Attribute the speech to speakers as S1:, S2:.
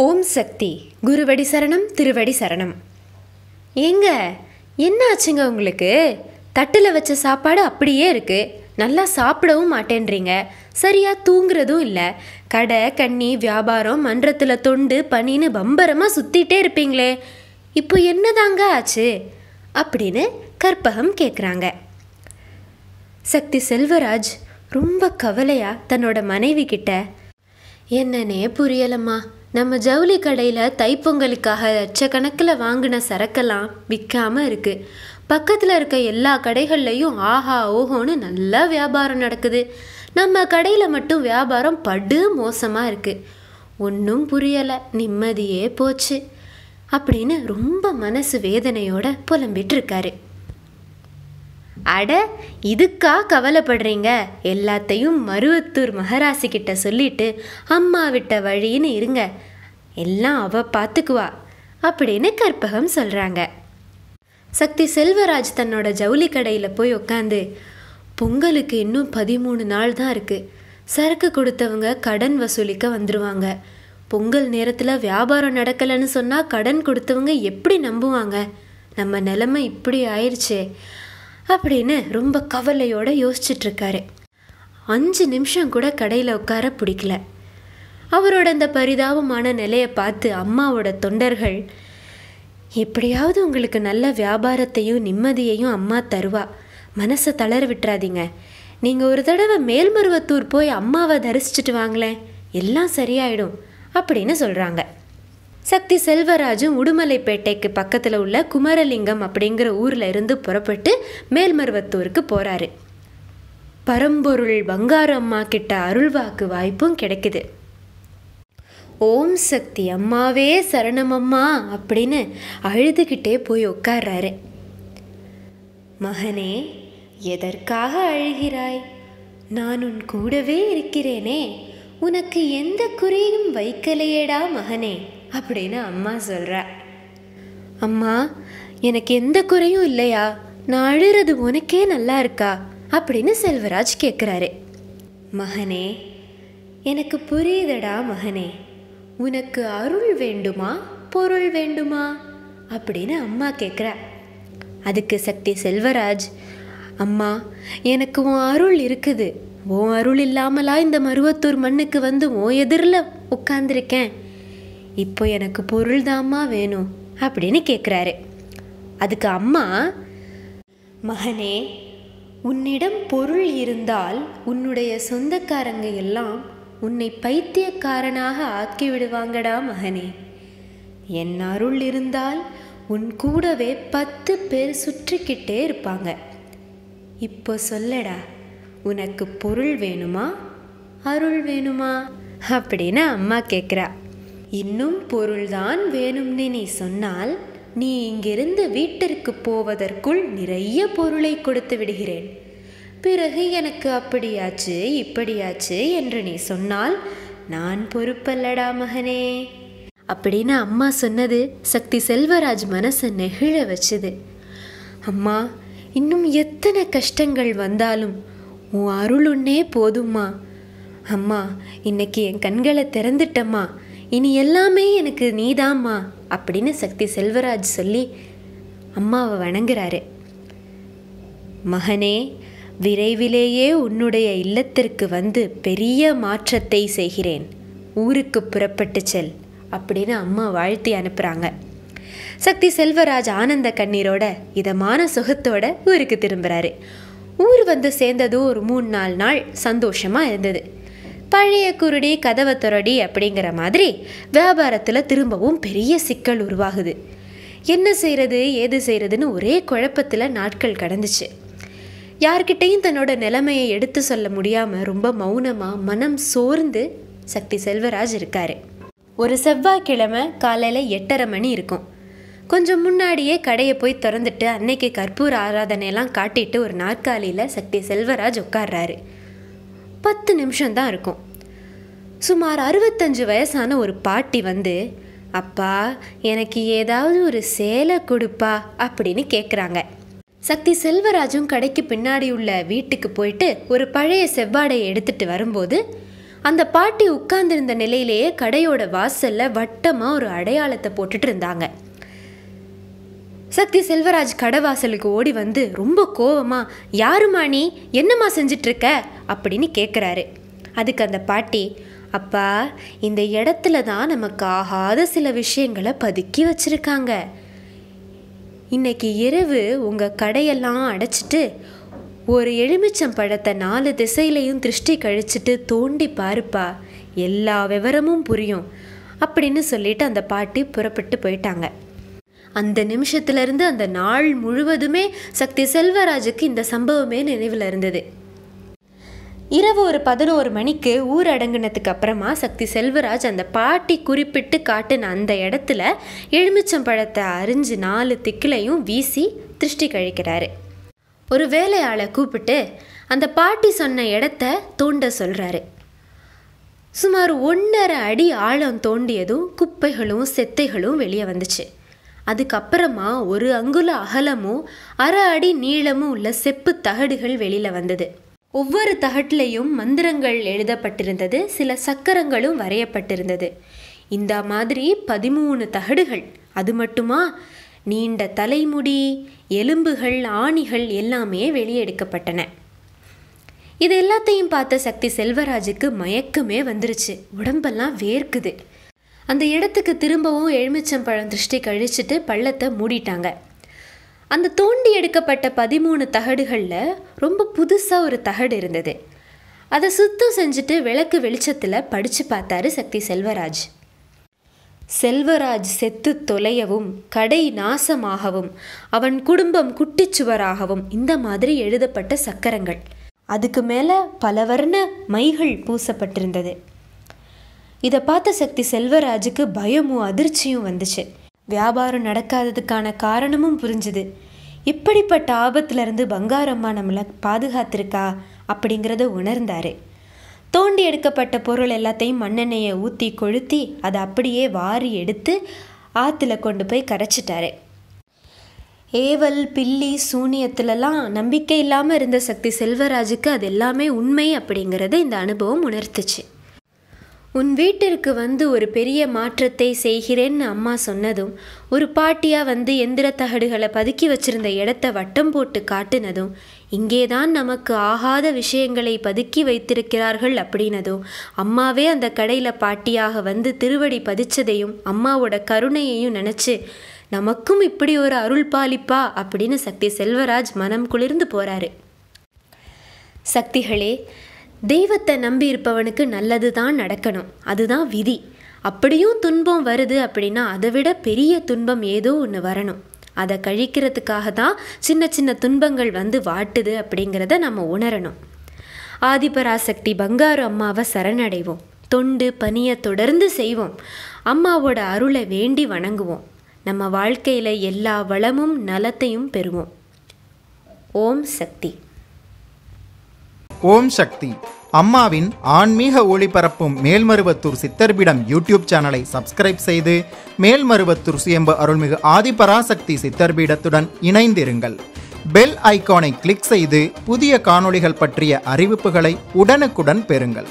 S1: ஓம் சக்தி குருவடி சரணம் திருவடி சரணம் ஏங்க என்ன ஆச்சுங்க உங்களுக்கு தட்டில் வச்ச சாப்பாடு அப்படியே இருக்குது நல்லா சாப்பிடவும் மாட்டேன்றீங்க சரியாக தூங்குறதும் இல்லை கடை கண்ணி வியாபாரம் மன்றத்தில் தொண்டு பனின்னு பம்பரமாக சுற்றிட்டே இருப்பீங்களே இப்போ என்னதாங்க ஆச்சு அப்படின்னு கற்பகம் கேட்குறாங்க சக்தி செல்வராஜ் ரொம்ப கவலையாக தன்னோட மனைவி கிட்ட என்னன்னே புரியலம்மா நம்ம ஜவுளி கடையில் தைப்பொங்கலுக்காக லட்சக்கணக்கில் வாங்கின சரக்கெல்லாம் விற்காமல் இருக்குது பக்கத்தில் இருக்க எல்லா கடைகள்லையும் ஆஹா ஓஹோன்னு நல்லா வியாபாரம் நடக்குது நம்ம கடையில் மட்டும் வியாபாரம் படு மோசமாக இருக்குது ஒன்றும் புரியலை நிம்மதியே போச்சு அப்படின்னு ரொம்ப மனசு வேதனையோட புலம்பிட்டு இருக்காரு அட இதுக்கா கவலைப்படுறீங்க எல்லாத்தையும் மருவத்தூர் மகராசி கிட்ட சொல்லிட்டு அம்மா விட்ட வழின்னு இருங்க எல்லாம் அவ பார்த்துக்குவா அப்படின்னு கற்பகம் சொல்கிறாங்க சக்தி செல்வராஜ் தன்னோட ஜவுளி கடையில் போய் உக்காந்து பொங்கலுக்கு இன்னும் பதிமூணு நாள் தான் இருக்குது சரக்கு கொடுத்தவங்க கடன் வசூலிக்க வந்துடுவாங்க பொங்கல் நேரத்தில் வியாபாரம் நடக்கலைன்னு சொன்னால் கடன் கொடுத்தவங்க எப்படி நம்புவாங்க நம்ம நிலமை இப்படி ஆயிடுச்சே அப்படின்னு ரொம்ப கவலையோடு யோசிச்சிட்ருக்காரு அஞ்சு நிமிஷம் கூட கடையில் உட்கார பிடிக்கல அவரோட அந்த பரிதாபமான நிலையை பார்த்து அம்மாவோட தொண்டர்கள் எப்படியாவது உங்களுக்கு நல்ல வியாபாரத்தையும் நிம்மதியையும் அம்மா தருவா மனசை தளர விட்டுறாதீங்க நீங்கள் ஒரு தடவை மேல்மருவத்தூர் போய் அம்மாவை தரிசிச்சிட்டு வாங்களேன் எல்லாம் சரியாயிடும் அப்படின்னு சொல்கிறாங்க சக்தி செல்வராஜும் உடுமலைப்பேட்டைக்கு பக்கத்தில் உள்ள குமரலிங்கம் அப்படிங்கிற ஊரில் இருந்து புறப்பட்டு மேல்மருவத்தூருக்கு போகிறாரு பரம்பொருள் பங்காரம்மா கிட்ட அருள்வாக்கு வாய்ப்பும் கிடைக்குது ஓம் சக்தி அம்மாவே சரணமம்மா அப்படின்னு அழுதுகிட்டே போய் உட்கார்றாரு மகனே எதற்காக அழுகிறாய் நான் உன் கூடவே இருக்கிறேனே உனக்கு எந்த குறையும் வைக்கலையேடா மகனே அப்படின்னு அம்மா சொல்கிற அம்மா எனக்கு எந்த குறையும் இல்லையா நான் அழுறது உனக்கே நல்லா இருக்கா அப்படின்னு செல்வராஜ் கேட்குறாரு மகனே எனக்கு புரியுதடா மகனே உனக்கு அருள் வேண்டுமா பொருள் வேண்டுமா அப்படின்னு அம்மா கேட்குற அதுக்கு சக்தி செல்வராஜ் அம்மா எனக்கு உன் அருள் இருக்குது உன் அருள் இல்லாமலா இந்த மருவத்தூர் மண்ணுக்கு வந்து உன் எதிரில் உட்காந்துருக்கேன் இப்போ எனக்கு பொருள் தாம்மா வேணும் அப்படின்னு கேட்குறாரு அதுக்கு அம்மா மகனே உன்னிடம் பொருள் இருந்தால் உன்னுடைய சொந்தக்காரங்க எல்லாம் உன்னை பைத்தியக்காரனாக ஆக்கி விடுவாங்கடா மகனே என் அருள் இருந்தால் உன் கூடவே பத்து பேர் சுற்றிக்கிட்டே இருப்பாங்க இப்போ சொல்லடா உனக்கு பொருள் வேணுமா அருள் வேணுமா அப்படின்னு அம்மா கேட்குறா இன்னும் பொருள்தான் வேணும்னு நீ சொன்னால் நீ இங்கிருந்து வீட்டிற்கு போவதற்குள் நிறைய பொருளை கொடுத்து விடுகிறேன் பிறகு எனக்கு அப்படியாச்சு இப்படியாச்சு என்று நீ சொன்னால் நான் பொறுப்பல்லடா மகனே அப்படின்னு அம்மா சொன்னது சக்தி செல்வராஜ் மனசை நெகிழ வச்சுது அம்மா இன்னும் எத்தனை கஷ்டங்கள் வந்தாலும் உன் அருள் உன்னே போதும்மா அம்மா இன்னைக்கு என் கண்களை திறந்துட்டம்மா இனி எல்லாமே எனக்கு நீதாம்மா அப்படின்னு சக்தி செல்வராஜ் சொல்லி அம்மாவை வணங்குறாரு மகனே விரைவிலேயே உன்னுடைய இல்லத்திற்கு வந்து பெரிய மாற்றத்தை செய்கிறேன் ஊருக்கு புறப்பட்டு செல் அப்படின்னு அம்மா வாழ்த்தி அனுப்புகிறாங்க சக்தி செல்வராஜ் ஆனந்த கண்ணீரோட இதமான சுகத்தோட ஊருக்கு திரும்புகிறாரு ஊர் வந்து சேர்ந்ததும் ஒரு மூணு நாலு நாள் சந்தோஷமாக இருந்தது பழைய குருடி கதவை துரடி அப்படிங்கிற மாதிரி வியாபாரத்தில் திரும்பவும் பெரிய சிக்கல் உருவாகுது என்ன செய்கிறது ஏது செய்கிறதுன்னு ஒரே குழப்பத்தில் நாட்கள் கடந்துச்சு யார்கிட்டையும் தன்னோட நிலைமையை எடுத்து சொல்ல முடியாமல் ரொம்ப மௌனமாக மனம் சோர்ந்து சக்தி செல்வராஜ் இருக்கார் ஒரு செவ்வாய்க்கிழமை காலையில் எட்டரை மணி இருக்கும் கொஞ்சம் முன்னாடியே கடையை போய் திறந்துட்டு அன்னைக்கு கற்பூர் ஆராதனையெல்லாம் காட்டிட்டு ஒரு நாற்காலியில் சக்தி செல்வராஜ் உட்கார்றாரு பத்து நிமிஷம்தான் இருக்கும் சுமார் அறுபத்தஞ்சு வயசான ஒரு பாட்டி வந்து அப்பா எனக்கு ஏதாவது ஒரு சேலை கொடுப்பா அப்படின்னு கேட்குறாங்க சக்தி செல்வராஜும் கடைக்கு பின்னாடி உள்ள வீட்டுக்கு போயிட்டு ஒரு பழைய செவ்வாடையை எடுத்துட்டு வரும்போது அந்த பாட்டி உட்கார்ந்திருந்த நிலையிலேயே கடையோட வாசல்ல வட்டமாக ஒரு அடையாளத்தை போட்டுட்டு இருந்தாங்க சக்தி செல்வராஜ் கடை வாசலுக்கு ஓடி வந்து ரொம்ப கோவமாக யாருமா நீ என்னம்மா செஞ்சிட்ருக்க அப்படின்னு கேட்குறாரு அதுக்கு அந்த பாட்டி அப்பா இந்த இடத்துல தான் நமக்கு ஆகாத சில விஷயங்களை பதுக்கி வச்சுருக்காங்க இன்னைக்கு இரவு உங்கள் கடையெல்லாம் அடைச்சிட்டு ஒரு எலுமிச்சம் பழத்தை நாலு திசையிலையும் திருஷ்டி கழிச்சிட்டு தோண்டி பாருப்பா எல்லா விவரமும் புரியும் அப்படின்னு சொல்லிட்டு அந்த பாட்டி புறப்பட்டு போயிட்டாங்க அந்த நிமிஷத்துலேருந்து அந்த நாள் முழுவதுமே சக்தி செல்வராஜுக்கு இந்த சம்பவமே நினைவில் இருந்தது இரவு ஒரு பதினோரு மணிக்கு ஊர் அடங்கினதுக்கு அப்புறமா சக்தி செல்வராஜ் அந்த பாட்டி குறிப்பிட்டு காட்டின அந்த இடத்துல எலுமிச்சம்பழத்தை அரிஞ்சு நாலு திக்கிலையும் வீசி திருஷ்டி கழிக்கிறாரு ஒரு வேலையாளை கூப்பிட்டு அந்த பாட்டி சொன்ன இடத்த தோண்ட சொல்கிறாரு சுமார் ஒன்றரை அடி ஆழம் தோண்டியதும் குப்பைகளும் செத்தைகளும் வெளியே வந்துச்சு அதுக்கப்புறமா ஒரு அங்குல அகலமும் அரை அடி நீளமும் உள்ள செப்பு தகடுகள் வெளியில் வந்தது ஒவ்வொரு தகட்டிலையும் மந்திரங்கள் எழுதப்பட்டிருந்தது சில சக்கரங்களும் வரையப்பட்டிருந்தது இந்த மாதிரி பதிமூணு தகடுகள் அது மட்டுமா நீண்ட தலைமுடி எலும்புகள் ஆணிகள் எல்லாமே வெளியெடுக்கப்பட்டன இது எல்லாத்தையும் பார்த்த சக்தி செல்வராஜுக்கு மயக்கமே வந்துருச்சு உடம்பெல்லாம் வேர்க்குது அந்த இடத்துக்கு திரும்பவும் எலுமிச்சம்பழம் திருஷ்டி கழிச்சிட்டு பள்ளத்தை மூடிட்டாங்க அந்த தோண்டி எடுக்கப்பட்ட பதிமூணு தகடுகளில் ரொம்ப புதுசாக ஒரு தகடு இருந்தது அதை சுத்தம் செஞ்சுட்டு விளக்கு வெளிச்சத்தில் படித்து பார்த்தாரு சக்தி செல்வராஜ் செல்வராஜ் செத்து தொலையவும் கடை நாசமாகவும் அவன் குடும்பம் குட்டிச்சுவராகவும் இந்த மாதிரி எழுதப்பட்ட சக்கரங்கள் அதுக்கு மேலே பல வர்ண மைகள் பூசப்பட்டிருந்தது இதை பார்த்த சக்தி செல்வராஜுக்கு பயமும் அதிர்ச்சியும் வந்துச்சு வியாபாரம் நடக்காததுக்கான காரணமும் புரிஞ்சுது இப்படிப்பட்ட ஆபத்துலேருந்து பங்காரம்மா நம்மளை பாதுகாத்திருக்கா அப்படிங்கிறத உணர்ந்தார் தோண்டி எடுக்கப்பட்ட பொருள் எல்லாத்தையும் மண்ணெண்ணெயை ஊற்றி கொளுத்தி அதை அப்படியே வாரி எடுத்து ஆற்றுல கொண்டு போய் கரைச்சிட்டாரு ஏவல் பில்லி சூனியத்துலலாம் நம்பிக்கை இல்லாமல் இருந்த சக்தி செல்வராஜுக்கு அது எல்லாமே உண்மை அப்படிங்கிறது இந்த அனுபவம் உணர்த்துச்சு உன் வீட்டிற்கு வந்து ஒரு பெரிய மாற்றத்தை செய்கிறேன்னு அம்மா சொன்னதும் ஒரு பாட்டியாக வந்து எந்திர தகடுகளை பதுக்கி வச்சிருந்த இடத்த வட்டம் போட்டு காட்டினதும் இங்கேதான் நமக்கு ஆகாத விஷயங்களை பதுக்கி வைத்திருக்கிறார்கள் அப்படின்னதும் அம்மாவே அந்த கடையில் பாட்டியாக வந்து திருவடி பதிச்சதையும் அம்மாவோட கருணையையும் நினச்சி நமக்கும் இப்படி ஒரு அருள் பாலிப்பா அப்படின்னு சக்தி செல்வராஜ் மனம் குளிர்ந்து போகிறாரு சக்திகளே தெய்வத்தை நம்பி இருப்பவனுக்கு நல்லது தான் நடக்கணும் அதுதான் விதி அப்படியும் துன்பம் வருது அப்படின்னா அதை விட பெரிய துன்பம் ஏதோ ஒன்று வரணும் அதை கழிக்கிறதுக்காக தான் சின்ன சின்ன துன்பங்கள் வந்து வாட்டுது அப்படிங்கிறத நம்ம உணரணும் ஆதிபராசக்தி பங்காரு அம்மாவை சரணடைவோம் தொண்டு பணியை தொடர்ந்து செய்வோம் அம்மாவோட அருளை வேண்டி வணங்குவோம் நம்ம வாழ்க்கையில் எல்லா வளமும் நலத்தையும் பெறுவோம் ஓம் சக்தி ஓம் சக்தி அம்மாவின் ஆன்மீக ஒளிபரப்பும் மேல்மருவத்தூர் சித்தர்பிடம் யூடியூப் சேனலை சப்ஸ்கிரைப் செய்து மேல்மருவத்தூர் சுயம்பு அருள்மிகு ஆதிபராசக்தி சித்தர்பீடத்துடன் இணைந்திருங்கள் பெல் ஐக்கானை கிளிக் செய்து புதிய காணொளிகள் பற்றிய அறிவிப்புகளை உடனுக்குடன் பெறுங்கள்